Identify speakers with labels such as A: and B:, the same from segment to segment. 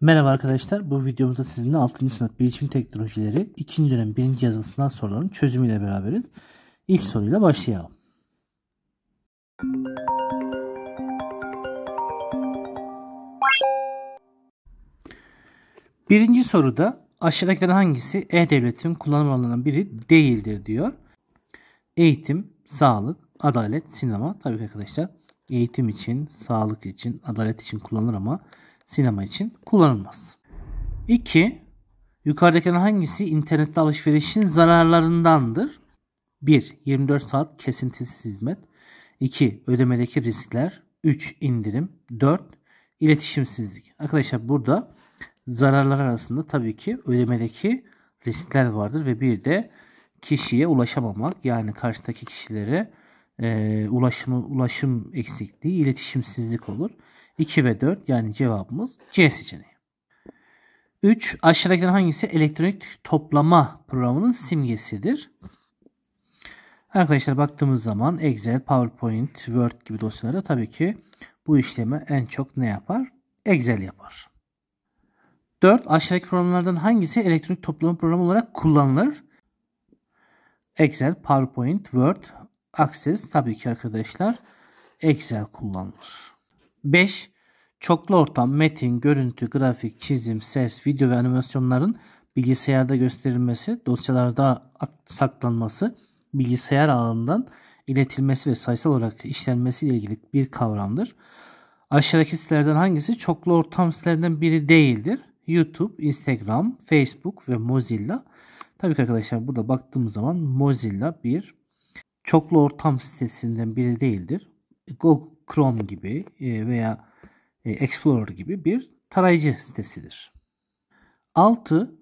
A: Merhaba arkadaşlar. Bu videomuzda sizinle 6. sınıf bilişim teknolojileri 2. dönem 1. yazılısından soruların çözümüyle beraberiz. İlk soruyla başlayalım. Birinci soruda aşağıdakilerden hangisi e-devletin kullanım alanından biri değildir diyor. Eğitim, sağlık, adalet, sinema. Tabii ki arkadaşlar eğitim için, sağlık için, adalet için kullanılır ama sinema için kullanılmaz. 2. Yukarıdakilerin hangisi internette alışverişin zararlarındandır? 1. 24 saat kesintisiz hizmet. 2. Ödemedeki riskler. 3. indirim. 4. iletişimsizlik. Arkadaşlar burada zararlar arasında tabii ki ödemedeki riskler vardır ve bir de kişiye ulaşamamak yani karşıdaki kişilere e, ulaşımı, ulaşım eksikliği, iletişimsizlik olur. 2 ve 4 yani cevabımız C seçeneği. 3. Aşağıdakilerden hangisi elektronik toplama programının simgesidir? Arkadaşlar baktığımız zaman Excel, PowerPoint, Word gibi dosyalarda tabii ki bu işlemi en çok ne yapar? Excel yapar. 4. Aşağıdaki programlardan hangisi elektronik toplama programı olarak kullanılır? Excel, PowerPoint, Word, Akses tabii ki arkadaşlar Excel kullanılır. 5. Çoklu ortam, metin, görüntü, grafik, çizim, ses, video ve animasyonların bilgisayarda gösterilmesi, dosyalarda saklanması, bilgisayar ağından iletilmesi ve sayısal olarak işlenmesi ile ilgili bir kavramdır. Aşağıdaki sitelerden hangisi çoklu ortam sitelerinden biri değildir? YouTube, Instagram, Facebook ve Mozilla. Tabii ki arkadaşlar burada baktığımız zaman Mozilla bir çoklu ortam sitesinden biri değildir. Google Chrome gibi e, veya e, Explorer gibi bir tarayıcı sitesidir. 6.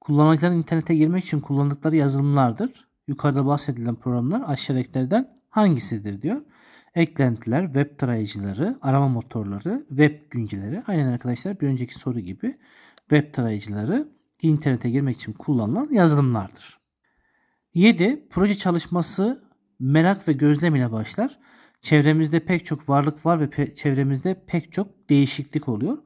A: Kullanıcıların internete girmek için kullandıkları yazılımlardır. Yukarıda bahsedilen programlar aşağıdakilerden hangisidir diyor. Eklentiler, web tarayıcıları, arama motorları, web güncelleri. Aynen arkadaşlar bir önceki soru gibi web tarayıcıları internete girmek için kullanılan yazılımlardır. 7. Proje çalışması merak ve gözlem ile başlar. Çevremizde pek çok varlık var ve pe- çevremizde pek çok değişiklik oluyor.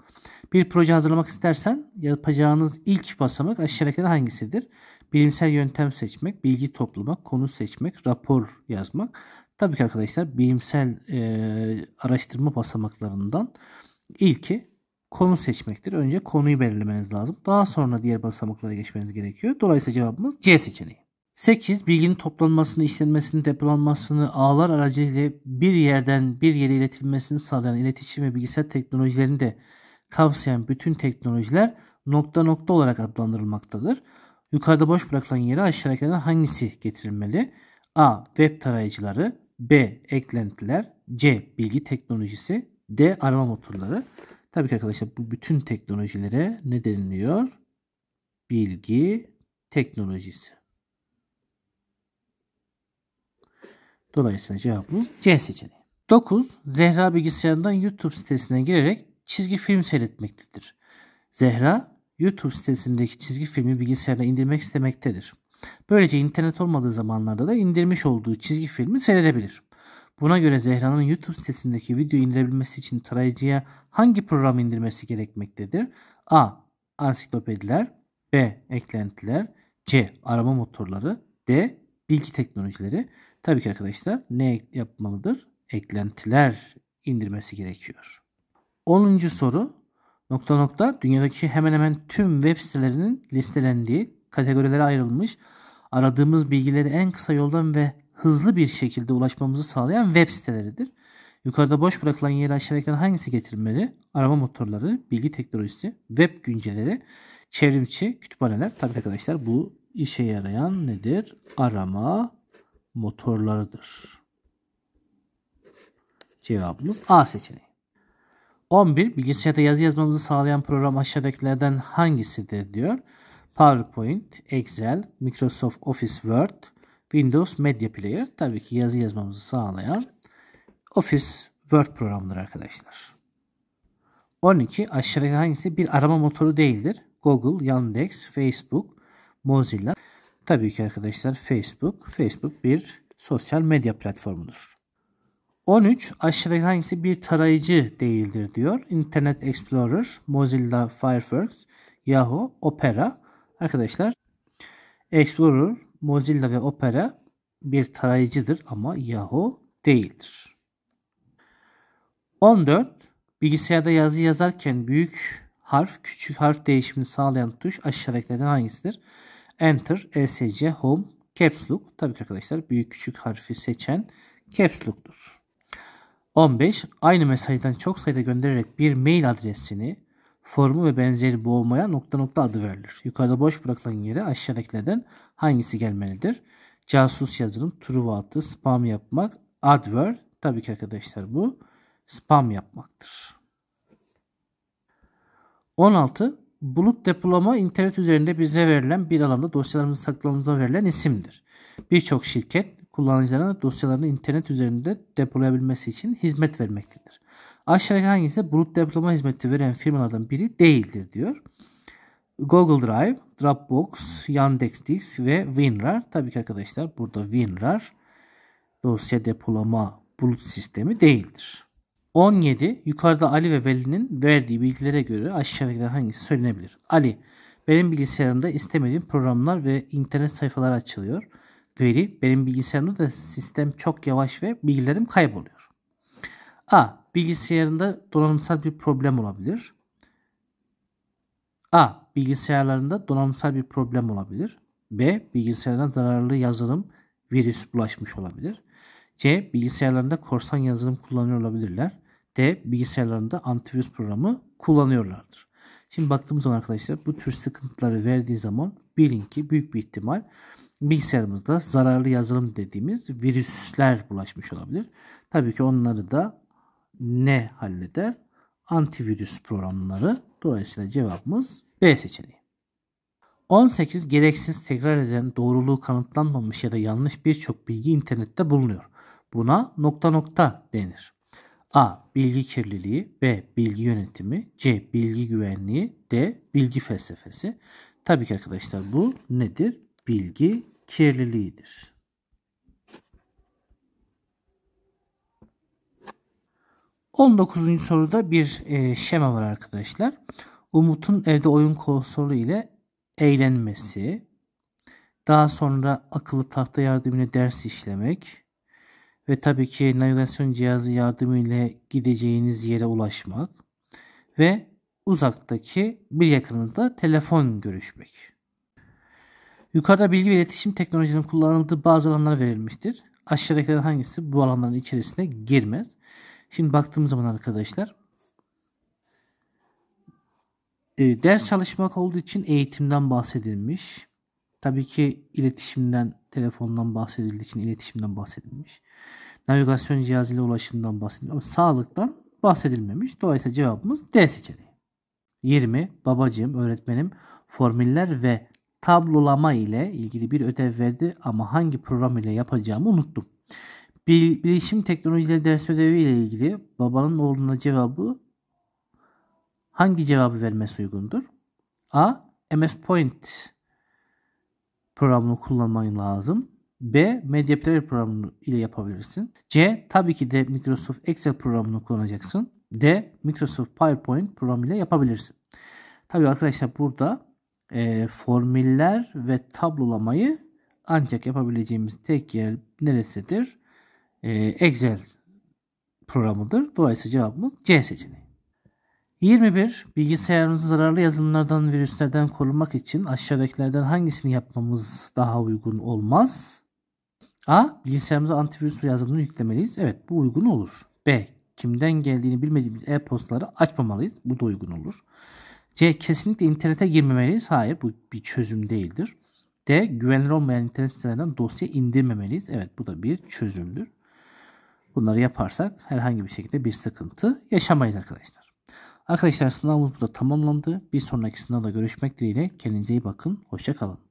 A: Bir proje hazırlamak istersen yapacağınız ilk basamak aşağıdakiler hangisidir? Bilimsel yöntem seçmek, bilgi toplamak, konu seçmek, rapor yazmak. Tabii ki arkadaşlar bilimsel e, araştırma basamaklarından ilki konu seçmektir. Önce konuyu belirlemeniz lazım. Daha sonra diğer basamaklara geçmeniz gerekiyor. Dolayısıyla cevabımız C seçeneği. 8. Bilginin toplanmasını, işlenmesini, depolanmasını ağlar aracılığıyla bir yerden bir yere iletilmesini sağlayan iletişim ve bilgisayar teknolojilerini de kapsayan bütün teknolojiler nokta nokta olarak adlandırılmaktadır. Yukarıda boş bırakılan yere aşağıdakilerden hangisi getirilmeli? A. Web tarayıcıları B. Eklentiler C. Bilgi teknolojisi D. Arama motorları Tabii ki arkadaşlar bu bütün teknolojilere ne deniliyor? Bilgi teknolojisi. Dolayısıyla cevabımız C seçeneği. 9. Zehra bilgisayarından YouTube sitesine girerek çizgi film seyretmektedir. Zehra YouTube sitesindeki çizgi filmi bilgisayarına indirmek istemektedir. Böylece internet olmadığı zamanlarda da indirmiş olduğu çizgi filmi seyredebilir. Buna göre Zehra'nın YouTube sitesindeki video indirebilmesi için tarayıcıya hangi program indirmesi gerekmektedir? A. Ansiklopediler B. Eklentiler C. Arama motorları D. Bilgi teknolojileri Tabii ki arkadaşlar ne yapmalıdır? Eklentiler indirmesi gerekiyor. 10. soru nokta nokta dünyadaki hemen hemen tüm web sitelerinin listelendiği kategorilere ayrılmış aradığımız bilgileri en kısa yoldan ve hızlı bir şekilde ulaşmamızı sağlayan web siteleridir. Yukarıda boş bırakılan yeri aşağıdakilerden hangisi getirilmeli? Arama motorları, bilgi teknolojisi, web günceleri, çevrimçi, kütüphaneler. Tabii arkadaşlar bu işe yarayan nedir? Arama motorlarıdır. Cevabımız A seçeneği. 11. Bilgisayarda yazı yazmamızı sağlayan program aşağıdakilerden hangisidir diyor. PowerPoint, Excel, Microsoft Office Word, Windows Media Player. Tabii ki yazı yazmamızı sağlayan Office Word programıdır arkadaşlar. 12. Aşağıdaki hangisi bir arama motoru değildir? Google, Yandex, Facebook, Mozilla, Tabii ki arkadaşlar Facebook. Facebook bir sosyal medya platformudur. 13. Aşağıdaki hangisi bir tarayıcı değildir diyor. Internet Explorer, Mozilla Firefox, Yahoo, Opera. Arkadaşlar Explorer, Mozilla ve Opera bir tarayıcıdır ama Yahoo değildir. 14. Bilgisayarda yazı yazarken büyük harf, küçük harf değişimini sağlayan tuş aşağıdakilerden hangisidir? Enter, ESC, Home, Caps Lock. Tabii ki arkadaşlar büyük küçük harfi seçen Caps Lock'dur. 15. Aynı mesajdan çok sayıda göndererek bir mail adresini, formu ve benzeri boğmaya nokta nokta adı verilir. Yukarıda boş bırakılan yere aşağıdakilerden hangisi gelmelidir? Casus yazılım, true spam yapmak, adword. Tabii ki arkadaşlar bu spam yapmaktır. 16. Bulut depolama internet üzerinde bize verilen bir alanda dosyalarımızı saklamamıza verilen isimdir. Birçok şirket kullanıcılarına dosyalarını internet üzerinde depolayabilmesi için hizmet vermektedir. Aşağıdaki hangisi bulut depolama hizmeti veren firmalardan biri değildir diyor. Google Drive, Dropbox, Yandex Disk ve WinRAR. Tabii ki arkadaşlar burada WinRAR dosya depolama bulut sistemi değildir. 17. Yukarıda Ali ve Veli'nin verdiği bilgilere göre aşağıdakilerden hangisi söylenebilir? Ali. Benim bilgisayarımda istemediğim programlar ve internet sayfaları açılıyor. Veli. Benim bilgisayarımda da sistem çok yavaş ve bilgilerim kayboluyor. A. Bilgisayarında donanımsal bir problem olabilir. A. Bilgisayarlarında donanımsal bir problem olabilir. B. Bilgisayarına zararlı yazılım virüs bulaşmış olabilir. C. Bilgisayarlarında korsan yazılım kullanıyor olabilirler de bilgisayarlarında antivirüs programı kullanıyorlardır. Şimdi baktığımız zaman arkadaşlar bu tür sıkıntıları verdiği zaman bilin ki büyük bir ihtimal bilgisayarımızda zararlı yazılım dediğimiz virüsler bulaşmış olabilir. Tabii ki onları da ne halleder? Antivirüs programları. Dolayısıyla cevabımız B seçeneği. 18 gereksiz tekrar eden doğruluğu kanıtlanmamış ya da yanlış birçok bilgi internette bulunuyor. Buna nokta nokta denir. A. Bilgi kirliliği B. Bilgi yönetimi C. Bilgi güvenliği D. Bilgi felsefesi. Tabii ki arkadaşlar bu nedir? Bilgi kirliliğidir. On dokuzuncu soruda bir e, şema var arkadaşlar. Umut'un evde oyun konsolu ile eğlenmesi, daha sonra akıllı tahta yardımıyla ders işlemek, ve tabii ki navigasyon cihazı yardımıyla gideceğiniz yere ulaşmak ve uzaktaki bir yakınında telefon görüşmek. Yukarıda bilgi ve iletişim teknolojinin kullanıldığı bazı alanlar verilmiştir. Aşağıdakilerden hangisi bu alanların içerisine girmez? Şimdi baktığımız zaman arkadaşlar e, ders çalışmak olduğu için eğitimden bahsedilmiş. Tabii ki iletişimden, telefondan bahsedildiği için iletişimden bahsedilmiş. Navigasyon cihazıyla ulaşımdan bahsedilmiş ama sağlıktan bahsedilmemiş. Dolayısıyla cevabımız D seçeneği. 20. Babacığım, öğretmenim formüller ve tablolama ile ilgili bir ödev verdi ama hangi program ile yapacağımı unuttum. Bil, bilişim teknolojileri ders ödevi ile ilgili babanın oğluna cevabı hangi cevabı vermesi uygundur? A. MS Point programını kullanmayın lazım. B. Medya Player programını ile yapabilirsin. C. Tabii ki de Microsoft Excel programını kullanacaksın. D. Microsoft PowerPoint programı ile yapabilirsin. Tabii arkadaşlar burada e, formüller ve tablolamayı ancak yapabileceğimiz tek yer neresidir? E, Excel programıdır. Dolayısıyla cevabımız C seçeneği. 21. Bilgisayarımızı zararlı yazılımlardan, virüslerden korumak için aşağıdakilerden hangisini yapmamız daha uygun olmaz? A. Bilgisayarımıza antivirüs yazılımını yüklemeliyiz. Evet bu uygun olur. B. Kimden geldiğini bilmediğimiz e-postaları açmamalıyız. Bu da uygun olur. C. Kesinlikle internete girmemeliyiz. Hayır bu bir çözüm değildir. D. Güvenilir olmayan internet sitelerinden dosya indirmemeliyiz. Evet bu da bir çözümdür. Bunları yaparsak herhangi bir şekilde bir sıkıntı yaşamayız arkadaşlar. Arkadaşlar sınavımız burada tamamlandı. Bir sonraki sınavda görüşmek dileğiyle. Kendinize iyi bakın. Hoşçakalın.